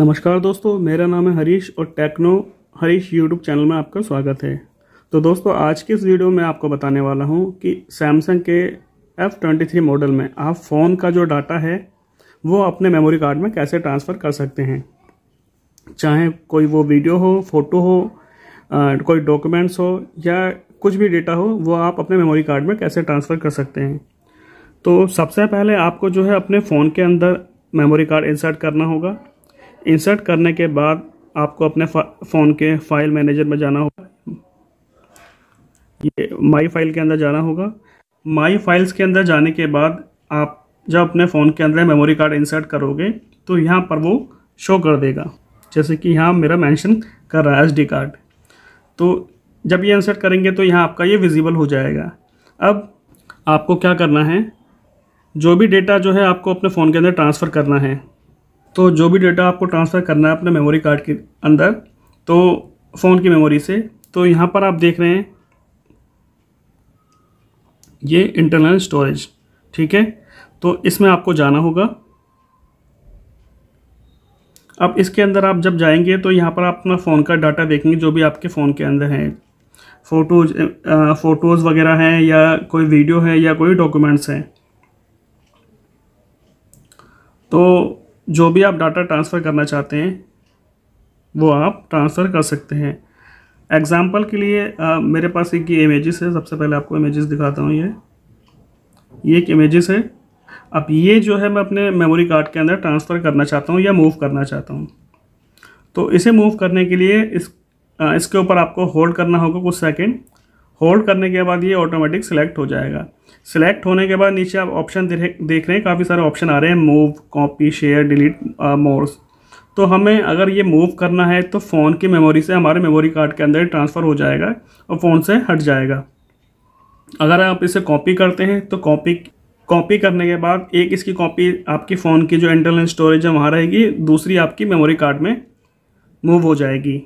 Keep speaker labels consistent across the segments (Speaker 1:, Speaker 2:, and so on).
Speaker 1: नमस्कार दोस्तों मेरा नाम है हरीश और टेक्नो हरीश यूट्यूब चैनल में आपका स्वागत है तो दोस्तों आज की इस वीडियो में आपको बताने वाला हूं कि सैमसंग के एफ ट्वेंटी थ्री मॉडल में आप फ़ोन का जो डाटा है वो अपने मेमोरी कार्ड में कैसे ट्रांसफ़र कर सकते हैं चाहे कोई वो वीडियो हो फोटो हो आ, कोई डॉक्यूमेंट्स हो या कुछ भी डेटा हो वो आप अपने मेमोरी कार्ड में कैसे ट्रांसफ़र कर सकते हैं तो सबसे पहले आपको जो है अपने फ़ोन के अंदर मेमोरी कार्ड इंसर्ट करना होगा इंसर्ट करने के बाद आपको अपने फ़ोन के फाइल मैनेजर में जाना होगा ये माई फाइल के अंदर जाना होगा माई फाइल्स के अंदर जाने के बाद आप जब अपने फ़ोन के अंदर मेमोरी कार्ड इंसर्ट करोगे तो यहाँ पर वो शो कर देगा जैसे कि यहाँ मेरा मेंशन कर रहा है एस कार्ड तो जब ये इंसर्ट करेंगे तो यहाँ आपका ये विजिबल हो जाएगा अब आपको क्या करना है जो भी डेटा जो है आपको अपने फ़ोन के अंदर ट्रांसफ़र करना है तो जो भी डेटा आपको ट्रांसफ़र करना है अपने मेमोरी कार्ड के अंदर तो फ़ोन की मेमोरी से तो यहाँ पर आप देख रहे हैं ये इंटरनल स्टोरेज ठीक है तो इसमें आपको जाना होगा अब इसके अंदर आप जब जाएंगे तो यहाँ पर आप अपना फ़ोन का डाटा देखेंगे जो भी आपके फ़ोन के अंदर हैं फ़ोटोज़ फ़ोटोज़ वगैरह हैं या कोई वीडियो है या कोई डॉक्यूमेंट्स हैं तो जो भी आप डाटा ट्रांसफ़र करना चाहते हैं वो आप ट्रांसफ़र कर सकते हैं एग्ज़ाम्पल के लिए आ, मेरे पास एक ये इमेजेस है सबसे पहले आपको इमेजेस दिखाता हूँ ये ये एक इमेजेस है अब ये जो है मैं अपने मेमोरी कार्ड के अंदर ट्रांसफ़र करना चाहता हूँ या मूव करना चाहता हूँ तो इसे मूव करने के लिए इस आ, इसके ऊपर आपको होल्ड करना होगा कुछ सेकेंड होल्ड करने के बाद ये ऑटोमेटिक सिलेक्ट हो जाएगा सिलेक्ट होने के बाद नीचे आप ऑप्शन देख रहे हैं काफ़ी सारे ऑप्शन आ रहे हैं move copy share delete more तो हमें अगर ये मूव करना है तो फ़ोन की मेमोरी से हमारे मेमोरी कार्ड के अंदर ट्रांसफ़र हो जाएगा और फ़ोन से हट जाएगा अगर आप इसे कॉपी करते हैं तो कॉपी कॉपी करने के बाद एक इसकी कॉपी आपकी फ़ोन की जो इंटरनल स्टोरेज है वहाँ रहेगी दूसरी आपकी मेमोरी कार्ड में मूव हो जाएगी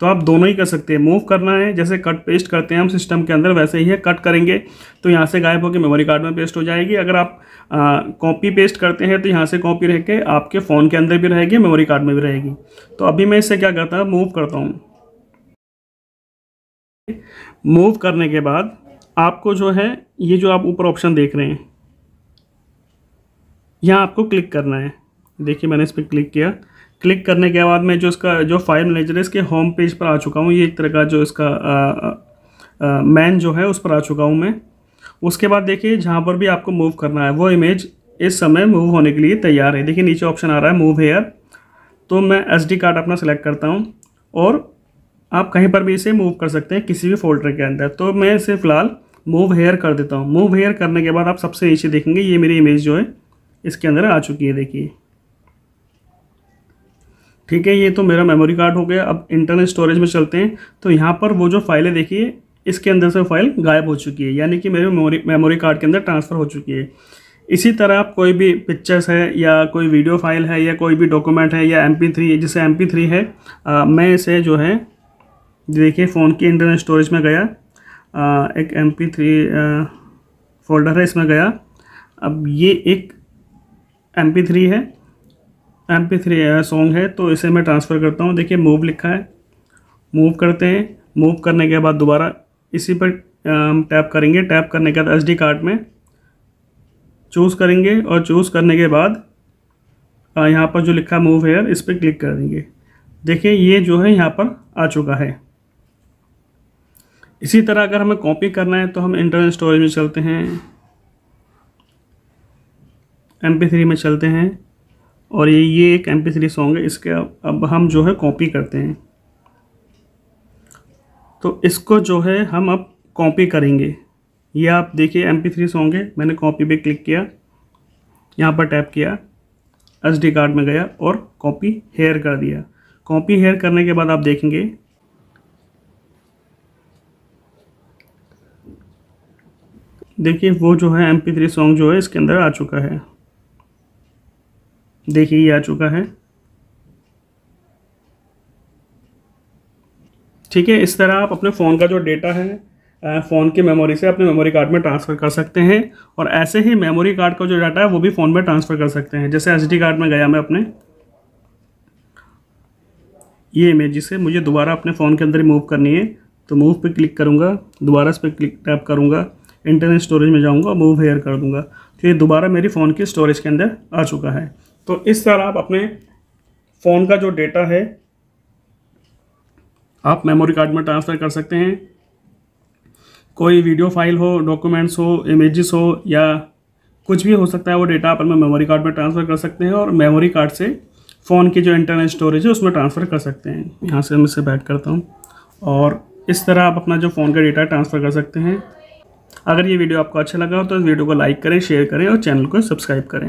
Speaker 1: तो आप दोनों ही कर सकते हैं मूव करना है जैसे कट पेस्ट करते हैं हम सिस्टम के अंदर वैसे ही है कट करेंगे तो यहाँ से गायब होकर मेमोरी कार्ड में पेस्ट हो जाएगी अगर आप कॉपी पेस्ट करते हैं तो यहाँ से कॉपी रह के आपके फ़ोन के अंदर भी रहेगी मेमोरी कार्ड में भी रहेगी तो अभी मैं इससे क्या करता हूँ मूव करता हूँ मूव करने के बाद आपको जो है ये जो आप ऊपर ऑप्शन देख रहे हैं यहाँ आपको क्लिक करना है देखिए मैंने इस पर क्लिक किया क्लिक करने के बाद मैं जो इसका जो फाइल मैनेजर है इसके होम पेज पर आ चुका हूँ ये एक तरह का जो इसका मैन जो है उस पर आ चुका हूँ मैं उसके बाद देखिए जहाँ पर भी आपको मूव करना है वो इमेज इस समय मूव होने के लिए तैयार है देखिए नीचे ऑप्शन आ रहा है मूव हेयर तो मैं एस कार्ड अपना सेलेक्ट करता हूँ और आप कहीं पर भी इसे मूव कर सकते हैं किसी भी फोल्डर के अंदर तो मैं इसे फ़िलहाल मूव हेयर कर देता हूँ मूव हेयर करने के बाद आप सबसे नीचे देखेंगे ये मेरी इमेज जो है इसके अंदर आ चुकी है देखिए ठीक है ये तो मेरा मेमोरी कार्ड हो गया अब इंटरनल स्टोरेज में चलते हैं तो यहाँ पर वो जो फाइलें देखिए इसके अंदर से फाइल गायब हो चुकी है यानी कि मेरे मेमोरी मेमोरी कार्ड के अंदर ट्रांसफ़र हो चुकी है इसी तरह आप कोई भी पिक्चर्स है या कोई वीडियो फाइल है या कोई भी डॉक्यूमेंट है या एम पी थ्री जिसे एम पी थ्री है आ, मैं इसे जो है देखिए फ़ोन की इंटरनल स्टोरेज में गया आ, एक एम पी थ्री फोल्डर है इसमें गया अब ये एक एम पी थ्री है एम पी थ्री सॉन्ग है तो इसे मैं ट्रांसफ़र करता हूँ देखिए मूव लिखा है मूव करते हैं मूव करने के बाद दोबारा इसी पर हम टैप करेंगे टैप करने के बाद एस डी कार्ड में चूज़ करेंगे और चूज़ करने के बाद यहाँ पर जो लिखा मूव हेयर इस पर क्लिक कर देंगे देखिए ये जो है यहाँ पर आ चुका है इसी तरह अगर हमें कॉपी करना है तो हम इंटरनल स्टोरेज में चलते हैं एम पी थ्री में चलते हैं और ये ये एक एम पी थ्री सॉन्ग है इसके अब, अब हम जो है कॉपी करते हैं तो इसको जो है हम अब कॉपी करेंगे ये आप देखिए एम पी थ्री सॉन्ग है मैंने कॉपी पे क्लिक किया यहाँ पर टैप किया एस डी कार्ड में गया और कॉपी हेयर कर दिया कॉपी हेयर करने के बाद आप देखेंगे देखिए वो जो है एम पी थ्री सॉन्ग जो है इसके अंदर आ चुका है देखिए ये आ चुका है ठीक है इस तरह आप अपने फ़ोन का जो डेटा है फ़ोन की मेमोरी से अपने मेमोरी कार्ड में ट्रांसफ़र कर सकते हैं और ऐसे ही मेमोरी कार्ड का जो डाटा है वो भी फ़ोन में ट्रांसफ़र कर सकते हैं जैसे एस कार्ड में गया मैं अपने ये इमेज जिसे मुझे दोबारा अपने फ़ोन के अंदर मूव करनी है तो मूव पे क्लिक करूँगा दोबारा इस पर क्लिक टैप करूँगा इंटरनेट स्टोरेज में जाऊँगा मूव हेयर कर दूँगा तो ये दोबारा मेरी फ़ोन की स्टोरेज के अंदर आ चुका है तो इस तरह आप अपने फ़ोन का जो डेटा है आप मेमोरी कार्ड में ट्रांसफ़र कर सकते हैं कोई वीडियो फाइल हो डॉक्यूमेंट्स हो इमेजेस हो या कुछ भी हो सकता है वो डेटा आप अपने मेमोरी कार्ड में ट्रांसफ़र कर सकते हैं और मेमोरी कार्ड से फ़ोन की जो इंटरनल स्टोरेज है उसमें ट्रांसफ़र कर सकते हैं यहाँ से मैं इसे बैक करता हूँ और इस तरह आप अपना जो फ़ोन का डेटा ट्रांसफ़र कर सकते हैं अगर ये वीडियो आपको अच्छा लगा हो तो इस वीडियो को लाइक करें शेयर करें और चैनल को सब्सक्राइब करें